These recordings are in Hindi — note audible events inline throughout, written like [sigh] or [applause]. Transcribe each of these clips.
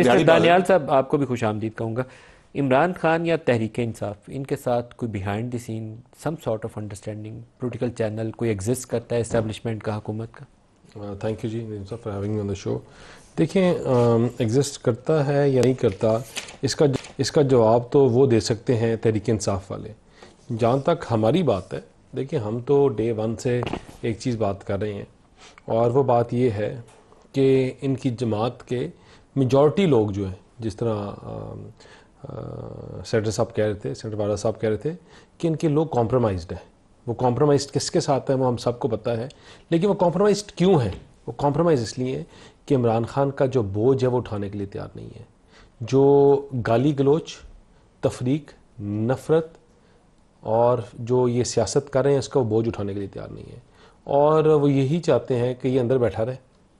मिस्टर दानियाल साहब आपको भी खुश आमदीद कहूँगा इमरान खान या तहरीक इंसाफ इनके साथ कोई behind the scene some sort of understanding political channel कोई एग्जिस्ट करता है इस्टेबलिशमेंट का हुकूमत का थैंक uh, यू जी for having on the show देखें एग्जिस्ट करता है या नहीं करता इसका इसका जवाब तो वो दे सकते हैं तहरीक इंसाफ वाले जहाँ तक हमारी बात है देखिए हम तो डे वन से एक चीज़ बात कर रहे हैं और वो बात ये है कि इनकी जमात के मेजॉरिटी लोग जो हैं जिस तरह सेंटर साहब कह रहे थे सेंटर वाला साहब कह रहे थे कि इनके लोग कॉम्प्रोमाइज हैं वो कॉम्प्रोमाइज किसके साथ हैं वो हम सबको पता है लेकिन वो कॉम्प्रोमाइज क्यों हैं वो कॉम्प्रोमाइज़ इसलिए है कि इमरान खान का जो बोझ है वो उठाने के लिए तैयार नहीं है जो गाली गलोच तफरीक नफ़रत और जो ये सियासत कर रहे हैं उसका वो बोझ उठाने के लिए तैयार नहीं है और वो यही चाहते हैं कि ये अंदर बैठा रहे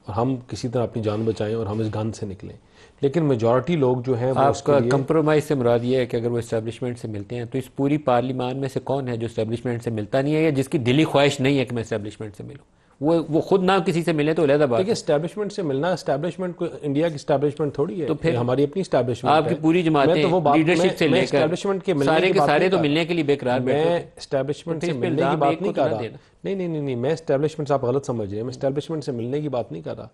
और हम किसी तरह अपनी जान बचाएं और हम इस गंद से निकलें लेकिन मेजॉरिटी लोग जो हैं आपका कंप्रोमाइज़ से मुराद ये है कि अगर वो इस्टेब्लिशमेंट से मिलते हैं तो इस पूरी पार्लिमान में से कौन है जो इस्टेब्लिशमेंट से मिलता नहीं है या जिसकी दिली ख्वाहिश नहीं है कि मैं इस्टेब्लिशमेंट से मिलूँ वो वो खुद ना किसी से मिले तो अलहदा इस्टेब्लिशमेंट से मिलना इस्टेब्लिशमेंट को इंडिया की इस्टेब्लिशमेंट थोड़ी है तो फिर हमारी अपनी इस्टेब्लिशमेंट आपकी पूरी जमात तो वो लीडरशिप से लेकर इस्टेब्लिशमेंट के मिलने सारे के सारे तो मिलने के लिए बेकरार मैं इस्टेब्लिशमेंट तो से मिलने की बात नहीं कर तो रहा नहीं नहीं नहीं मैं इस्टेब्लिशमेंट से आप गलत समझ रहे हैं मैं इस्टेब्लिशमेंट से मिलने की बात नहीं कर रहा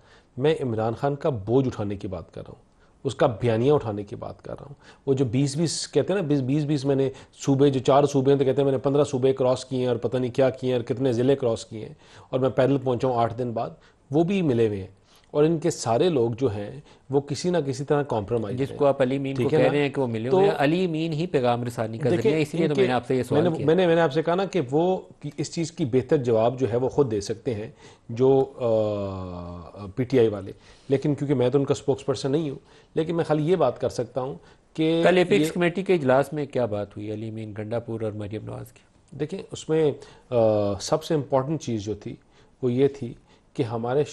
मैं इमरान खान का बोझ उठाने की बात कर रहा हूँ उसका बयानिया उठाने की बात कर रहा हूँ वो जो बीस बीस कहते हैं ना बीस बीस बीस मैंने सूबे जो चार सूबे हैं तो कहते हैं मैंने पंद्रह सूबे क्रॉस किए हैं और पता नहीं क्या किए हैं और कितने ज़िले क्रॉस किए हैं और मैं पैदल पहुँचाऊँ आठ दिन बाद वो भी मिले हुए हैं और इनके सारे लोग जो हैं वो किसी ना किसी तरह कॉम्प्रोमाइज जिसको आप अली मीन को कह रहे हैं कि वो मिले तो अली मीन ही पैगाम रसानी का देखिए इसलिए तो मैंने आपसे ये सवाल मैंने मैंने, मैंने आपसे कहा ना कि वो कि इस चीज़ की बेहतर जवाब जो है वो खुद दे सकते हैं जो पीटीआई वाले लेकिन क्योंकि मैं तो उनका स्पोक्स पर्सन नहीं हूँ लेकिन मैं खाली ये बात कर सकता हूँ कि कल एपिक्स कमेटी के इजलास में क्या बात हुई अली मीन गंडापुर और मरियम नवाज की देखिए उसमें सबसे इम्पॉर्टेंट चीज़ जो थी वो ये थी कि हमारे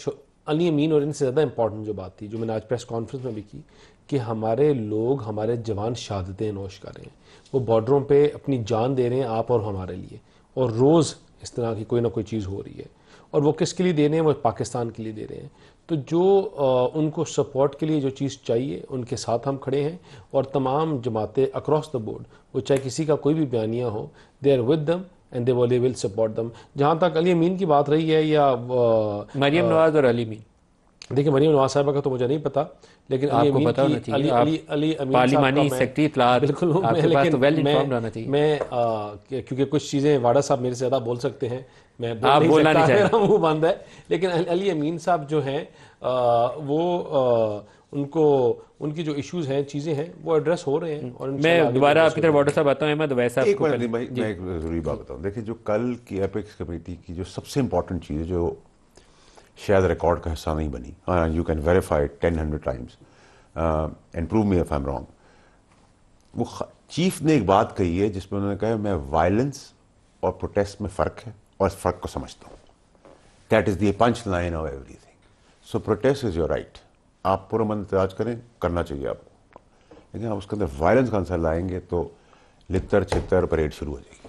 अली अमीन और इनसे ज़्यादा इंपॉर्टेंट जो बात थी जो मैंने आज प्रेस कॉन्फ्रेंस में भी की कि हमारे लोग हमारे जवान शहादतें नोश कर रहे हैं वो बॉर्डरों पे अपनी जान दे रहे हैं आप और हमारे लिए और रोज़ इस तरह की कोई ना कोई चीज़ हो रही है और वो किसके लिए दे रहे हैं वो पाकिस्तान के लिए दे रहे हैं तो जो उनको सपोर्ट के लिए जो चीज़ चाहिए उनके साथ हम खड़े हैं और तमाम जमातें अक्रॉस द बोर्ड वो चाहे किसी का कोई भी बयानिया हो they are with them and they will support them जहाँ तक अली अमीन की बात रही है या मरियम नवाज और अली मीन देखिए मरीम नवाज साहबा का तो मुझे नहीं पता लेकिन आपको अली अमीन चाहिए अली अली अली अमीन पार्लिमानी सेक्रेटरी इतलात बिल्कुल मैं तो लेकिन तो वेल इन्फॉर्म्ड रहना चाहिए मैं क्योंकि कुछ चीज़ें वाडा साहब मेरे से ज़्यादा बोल सकते हैं मैं बोल आप नहीं बोलना नहीं चाहता [laughs] वो बंद है लेकिन अली अमीन साहब जो हैं वो उनको उनकी जो इश्यूज हैं चीज़ें हैं वो एड्रेस हो रहे हैं और मैं दोबारा आपकी तरफ वाटर साहब आता हूँ अहमद वैसा एक एक ज़रूरी बात बताऊँ देखिए जो कल की एपेक्स कमेटी की जो सबसे इंपॉर्टेंट चीज़ जो शायद रिकॉर्ड का हिस्सा नहीं बनी you can verify ten hundred times and prove me if I am wrong वो चीफ ने एक बात कही है जिसमें उन्होंने कहा मैं वायलेंस और प्रोटेस्ट में फ़र्क है और इस फ़र्क को समझता हूँ that is the punch line of everything so protest is your right आप पूरा मन इतराज करें करना चाहिए आपको लेकिन आप उसके अंदर वायलेंस का आंसर लाएंगे तो लितर छितर परेड शुरू हो जाएगी